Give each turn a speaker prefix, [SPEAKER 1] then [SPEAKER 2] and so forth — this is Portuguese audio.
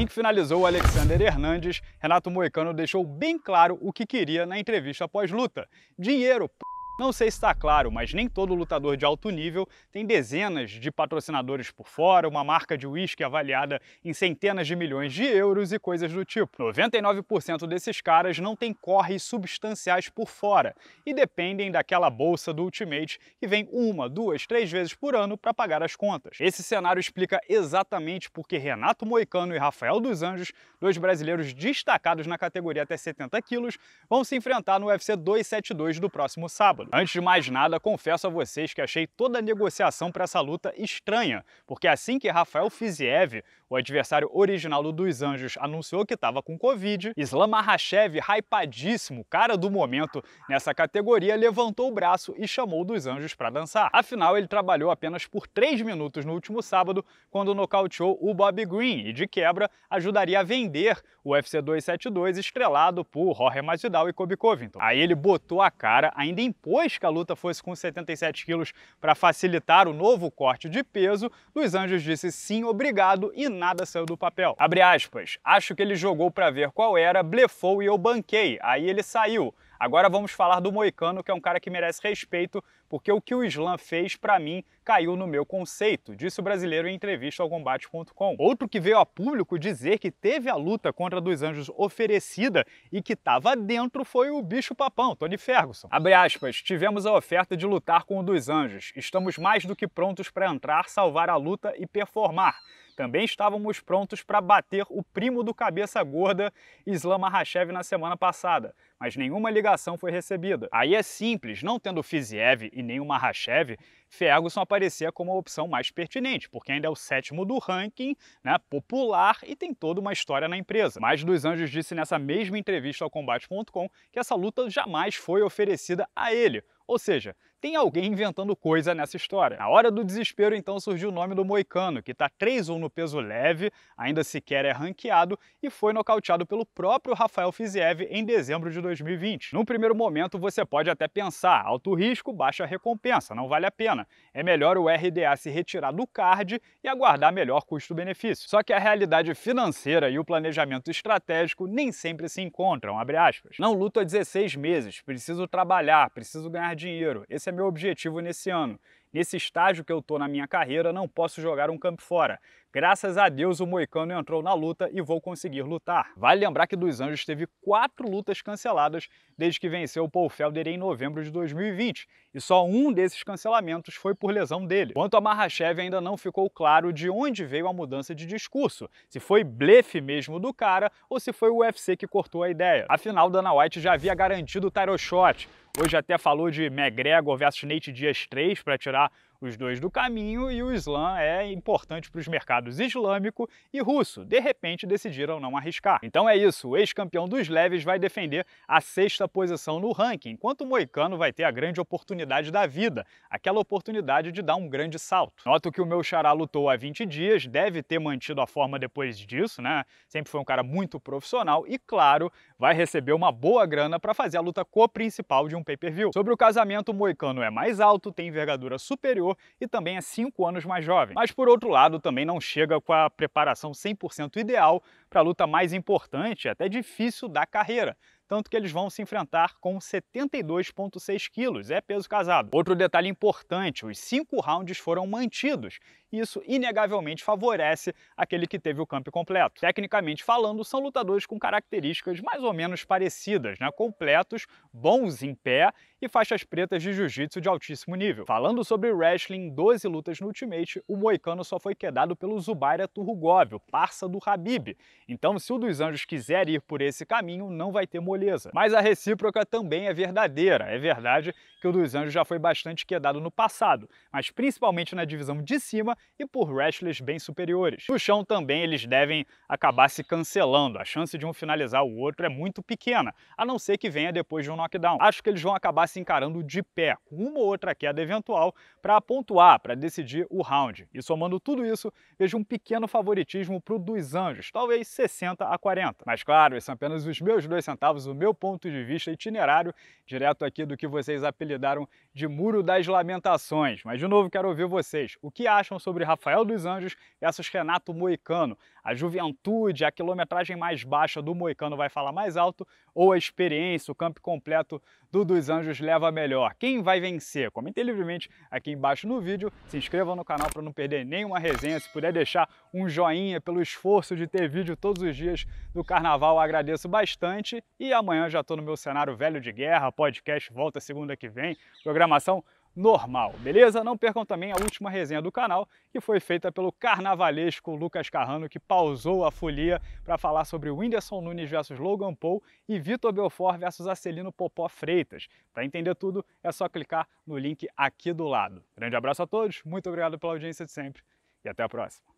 [SPEAKER 1] Assim que finalizou o Alexander Hernandes, Renato Moicano deixou bem claro o que queria na entrevista após luta Dinheiro, p... Não sei se está claro, mas nem todo lutador de alto nível tem dezenas de patrocinadores por fora, uma marca de uísque avaliada em centenas de milhões de euros e coisas do tipo. 99% desses caras não têm corres substanciais por fora e dependem daquela bolsa do Ultimate que vem uma, duas, três vezes por ano para pagar as contas. Esse cenário explica exatamente porque Renato Moicano e Rafael dos Anjos, dois brasileiros destacados na categoria até 70 quilos, vão se enfrentar no UFC 272 do próximo sábado. Antes de mais nada, confesso a vocês que achei toda a negociação para essa luta estranha, porque assim que Rafael Fiziev, o adversário original do Dos Anjos, anunciou que estava com Covid, Islam Makhachev, hypadíssimo, cara do momento nessa categoria, levantou o braço e chamou o Dos Anjos para dançar. Afinal, ele trabalhou apenas por 3 minutos no último sábado, quando nocauteou o Bob Green e, de quebra, ajudaria a vender o UFC 272 estrelado por Jorge Masvidal e Kobe Covington. Aí ele botou a cara, ainda impôs depois que a luta fosse com 77 quilos para facilitar o novo corte de peso, Luiz Anjos disse sim, obrigado e nada saiu do papel. Abre aspas, acho que ele jogou para ver qual era, blefou e eu banquei, aí ele saiu. Agora vamos falar do Moicano, que é um cara que merece respeito, porque o que o Islam fez, para mim, caiu no meu conceito, disse o brasileiro em entrevista ao combate.com. Outro que veio a público dizer que teve a luta contra a dos anjos oferecida e que estava dentro foi o bicho papão, Tony Ferguson. Abre aspas, tivemos a oferta de lutar com o dos anjos. Estamos mais do que prontos para entrar, salvar a luta e performar. Também estávamos prontos para bater o primo do cabeça gorda, Islam Mahashev, na semana passada, mas nenhuma ligação foi recebida. Aí é simples, não tendo Fiziev e nem o Mahashev, Ferguson aparecia como a opção mais pertinente, porque ainda é o sétimo do ranking, né, popular e tem toda uma história na empresa. Mas Dos Anjos disse nessa mesma entrevista ao Combate.com que essa luta jamais foi oferecida a ele, ou seja, tem alguém inventando coisa nessa história. Na hora do desespero, então, surgiu o nome do Moicano, que está 3-1 no peso leve, ainda sequer é ranqueado e foi nocauteado pelo próprio Rafael Fiziev em dezembro de 2020. Num primeiro momento, você pode até pensar, alto risco, baixa recompensa, não vale a pena. É melhor o RDA se retirar do card e aguardar melhor custo-benefício. Só que a realidade financeira e o planejamento estratégico nem sempre se encontram, Não luto há 16 meses, preciso trabalhar, preciso ganhar dinheiro. Esse é meu objetivo nesse ano. Nesse estágio que eu estou na minha carreira, não posso jogar um campo fora. Graças a Deus o Moicano entrou na luta e vou conseguir lutar. Vale lembrar que Dos Anjos teve quatro lutas canceladas desde que venceu o Paul Felder em novembro de 2020, e só um desses cancelamentos foi por lesão dele. Quanto a Marrachev, ainda não ficou claro de onde veio a mudança de discurso, se foi blefe mesmo do cara ou se foi o UFC que cortou a ideia. Afinal, Dana White já havia garantido o title shot, hoje até falou de McGregor versus Nate Diaz 3 para tirar os dois do caminho, e o Islã é importante para os mercados islâmico e russo. De repente decidiram não arriscar. Então é isso, o ex-campeão dos leves vai defender a sexta posição no ranking, enquanto o Moicano vai ter a grande oportunidade da vida, aquela oportunidade de dar um grande salto. Noto que o meu xará lutou há 20 dias, deve ter mantido a forma depois disso, né? Sempre foi um cara muito profissional e, claro, vai receber uma boa grana para fazer a luta co-principal de um pay-per-view. Sobre o casamento, o Moicano é mais alto, tem envergadura superior anterior e também é 5 anos mais jovem. Mas por outro lado, também não chega com a preparação 100% ideal para a luta mais importante, até difícil da carreira, tanto que eles vão se enfrentar com 72,6 quilos, é peso casado. Outro detalhe importante, os cinco rounds foram mantidos, isso inegavelmente favorece aquele que teve o campo completo. Tecnicamente falando, são lutadores com características mais ou menos parecidas, né? completos, bons em pé e faixas pretas de jiu-jitsu de altíssimo nível. Falando sobre wrestling, 12 lutas no Ultimate, o moicano só foi quedado pelo Zubaira Turrugov, o parça do Habib. Então, se o dos Anjos quiser ir por esse caminho, não vai ter molho mas a recíproca também é verdadeira. É verdade que o dos anjos já foi bastante quedado no passado, mas principalmente na divisão de cima e por wrestlers bem superiores. No chão também eles devem acabar se cancelando. A chance de um finalizar o outro é muito pequena, a não ser que venha depois de um knockdown. Acho que eles vão acabar se encarando de pé, com uma ou outra queda eventual, para pontuar, para decidir o round. E somando tudo isso, vejo um pequeno favoritismo para o dos anjos, talvez 60 a 40. Mas claro, esses são é apenas os meus dois centavos o meu ponto de vista itinerário, direto aqui do que vocês apelidaram de Muro das Lamentações. Mas de novo quero ouvir vocês. O que acham sobre Rafael dos Anjos versus Renato Moicano? a juventude, a quilometragem mais baixa do Moicano vai falar mais alto ou a experiência, o campo completo do Dos Anjos leva melhor? Quem vai vencer? Comentem livremente aqui embaixo no vídeo, se inscrevam no canal para não perder nenhuma resenha, se puder deixar um joinha pelo esforço de ter vídeo todos os dias do carnaval, agradeço bastante e amanhã já estou no meu cenário velho de guerra, podcast volta segunda que vem, programação normal, beleza? Não percam também a última resenha do canal, que foi feita pelo carnavalesco Lucas Carrano, que pausou a folia para falar sobre Whindersson Nunes versus Logan Paul e Vitor Belfort versus Acelino Popó Freitas. Para entender tudo, é só clicar no link aqui do lado. Grande abraço a todos, muito obrigado pela audiência de sempre e até a próxima.